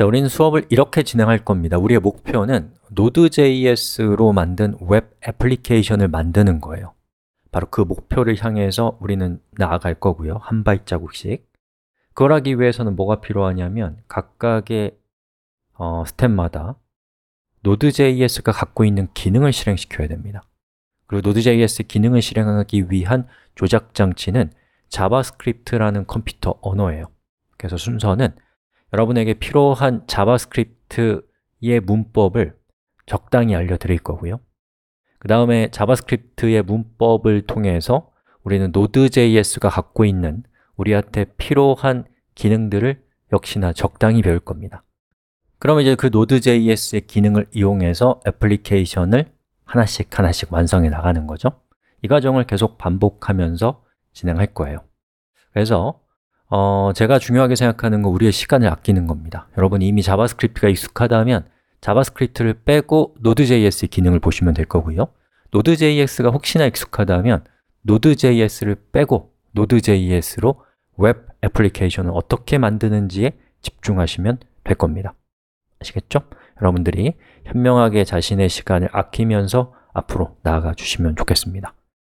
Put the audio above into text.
자, 우리는 수업을 이렇게 진행할 겁니다. 우리의 목표는 Node.js로 만든 웹 애플리케이션을 만드는 거예요. 바로 그 목표를 향해서 우리는 나아갈 거고요. 한 발자국씩. 그걸 하기 위해서는 뭐가 필요하냐면 각각의 어, 스텝마다 Node.js가 갖고 있는 기능을 실행시켜야 됩니다. 그리고 Node.js 기능을 실행하기 위한 조작 장치는 자바스크립트라는 컴퓨터 언어예요. 그래서 순서는 여러분에게 필요한 자바스크립트의 문법을 적당히 알려드릴 거고요 그 다음에 자바스크립트의 문법을 통해서 우리는 Node.js가 갖고 있는 우리한테 필요한 기능들을 역시나 적당히 배울 겁니다 그럼 이제 그 Node.js의 기능을 이용해서 애플리케이션을 하나씩 하나씩 완성해 나가는 거죠 이 과정을 계속 반복하면서 진행할 거예요 그래서 어, 제가 중요하게 생각하는 건 우리의 시간을 아끼는 겁니다. 여러분 이미 자바스크립트가 익숙하다면 자바스크립트를 빼고 Node.js의 기능을 보시면 될 거고요. Node.js가 혹시나 익숙하다면 Node.js를 빼고 Node.js로 웹 애플리케이션을 어떻게 만드는지에 집중하시면 될 겁니다. 아시겠죠? 여러분들이 현명하게 자신의 시간을 아끼면서 앞으로 나아가 주시면 좋겠습니다.